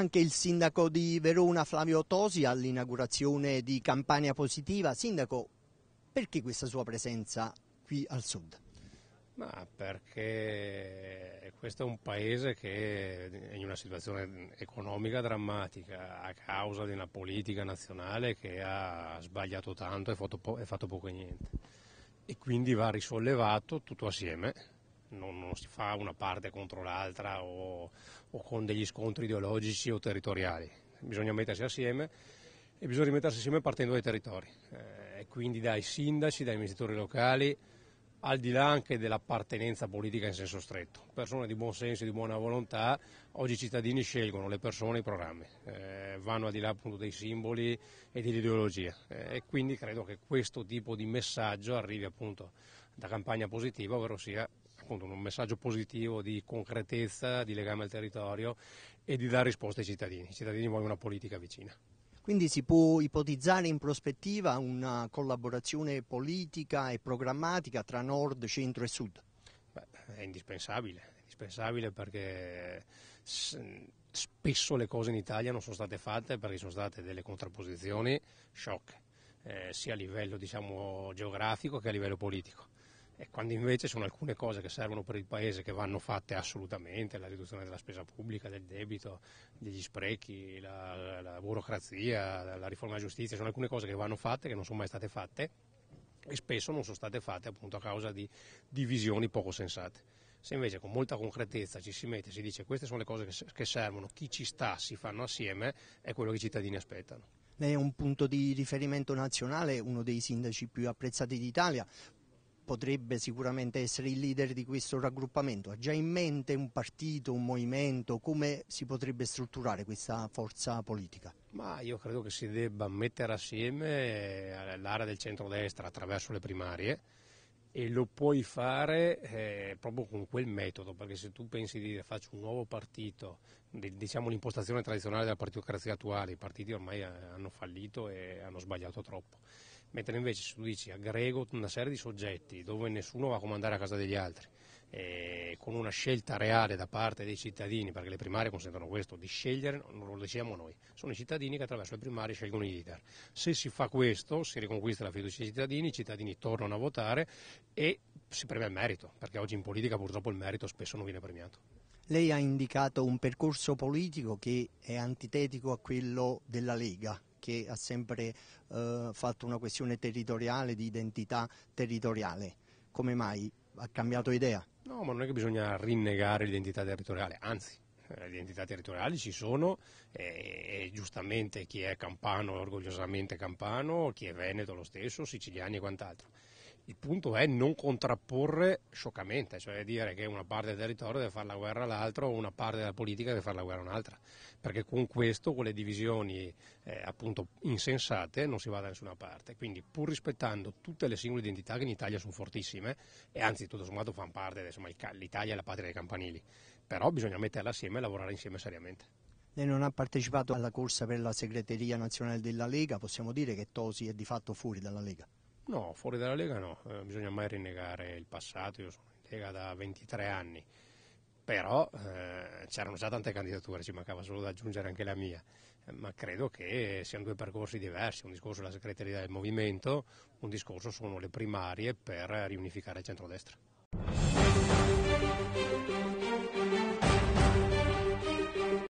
anche il sindaco di Verona Flavio Tosi all'inaugurazione di Campania Positiva. Sindaco, perché questa sua presenza qui al sud? Ma perché questo è un paese che è in una situazione economica drammatica a causa di una politica nazionale che ha sbagliato tanto e fatto, po- e fatto poco e niente. E quindi va risollevato tutto assieme non, non, si fa una parte contro l'altra o, o con degli scontri ideologici o territoriali, bisogna mettersi assieme e bisogna rimettersi assieme partendo dai territori, eh, quindi dai sindaci, dai amministratori locali, al di là anche dell'appartenenza politica in senso stretto. Persone di buon senso e di buona volontà, oggi i cittadini scelgono le persone e i programmi, eh, vanno al di là appunto dei simboli e dell'ideologia eh, e quindi credo che questo tipo di messaggio arrivi appunto da campagna positiva, ovvero sia appunto un messaggio positivo di concretezza, di legame al territorio e di dare risposte ai cittadini. I cittadini vogliono una politica vicina. Quindi si può ipotizzare in prospettiva una collaborazione politica e programmatica tra nord, centro e sud? Beh, è indispensabile, è indispensabile perché spesso le cose in Italia non sono state fatte perché sono state delle contrapposizioni sciocche, eh, sia a livello diciamo, geografico che a livello politico quando invece sono alcune cose che servono per il Paese che vanno fatte assolutamente, la riduzione della spesa pubblica, del debito, degli sprechi, la, la burocrazia, la riforma della giustizia, sono alcune cose che vanno fatte, che non sono mai state fatte e spesso non sono state fatte appunto a causa di divisioni poco sensate. Se invece con molta concretezza ci si mette e si dice queste sono le cose che, che servono, chi ci sta si fanno assieme, è quello che i cittadini aspettano lei è un punto di riferimento nazionale, uno dei sindaci più apprezzati d'Italia, potrebbe sicuramente essere il leader di questo raggruppamento? Ha già in mente un partito, un movimento? Come si potrebbe strutturare questa forza politica? Ma io credo che si debba mettere assieme eh, l'area del centrodestra attraverso le primarie e lo puoi fare eh, proprio con quel metodo, perché se tu pensi di dire faccio un nuovo partito, diciamo l'impostazione tradizionale della partitocrazia attuale, i partiti ormai eh, hanno fallito e hanno sbagliato troppo mentre invece se tu dici aggrego una serie di soggetti dove nessuno va a comandare a casa degli altri, eh, con una scelta reale da parte dei cittadini, perché le primarie consentono questo, di scegliere, non lo decidiamo noi, sono i cittadini che attraverso le primarie scelgono i leader. Se si fa questo si riconquista la fiducia dei cittadini, i cittadini tornano a votare e si premia il merito, perché oggi in politica purtroppo il merito spesso non viene premiato. Lei ha indicato un percorso politico che è antitetico a quello della Lega che ha sempre eh, fatto una questione territoriale, di identità territoriale. Come mai? Ha cambiato idea? No, ma non è che bisogna rinnegare l'identità territoriale, anzi, eh, le identità territoriali ci sono e, e, giustamente chi è campano, orgogliosamente campano, chi è veneto lo stesso, siciliani e quant'altro. Il punto è non contrapporre scioccamente, cioè dire che una parte del territorio deve fare la guerra all'altro o una parte della politica deve fare la guerra all'altra, perché con questo, con le divisioni eh, appunto insensate, non si va da nessuna parte. Quindi pur rispettando tutte le singole identità che in Italia sono fortissime, e anzi tutto sommato fanno parte, insomma, l'Italia è la patria dei campanili, però bisogna metterla assieme e lavorare insieme seriamente. Lei non ha partecipato alla corsa per la segreteria nazionale della Lega, possiamo dire che Tosi è di fatto fuori dalla Lega? No, fuori dalla Lega no, eh, bisogna mai rinnegare il passato, io sono in Lega da 23 anni, però eh, c'erano già tante candidature, ci mancava solo da aggiungere anche la mia, eh, ma credo che siano due percorsi diversi, un discorso sulla segreteria del movimento, un discorso sono le primarie per riunificare il centrodestra.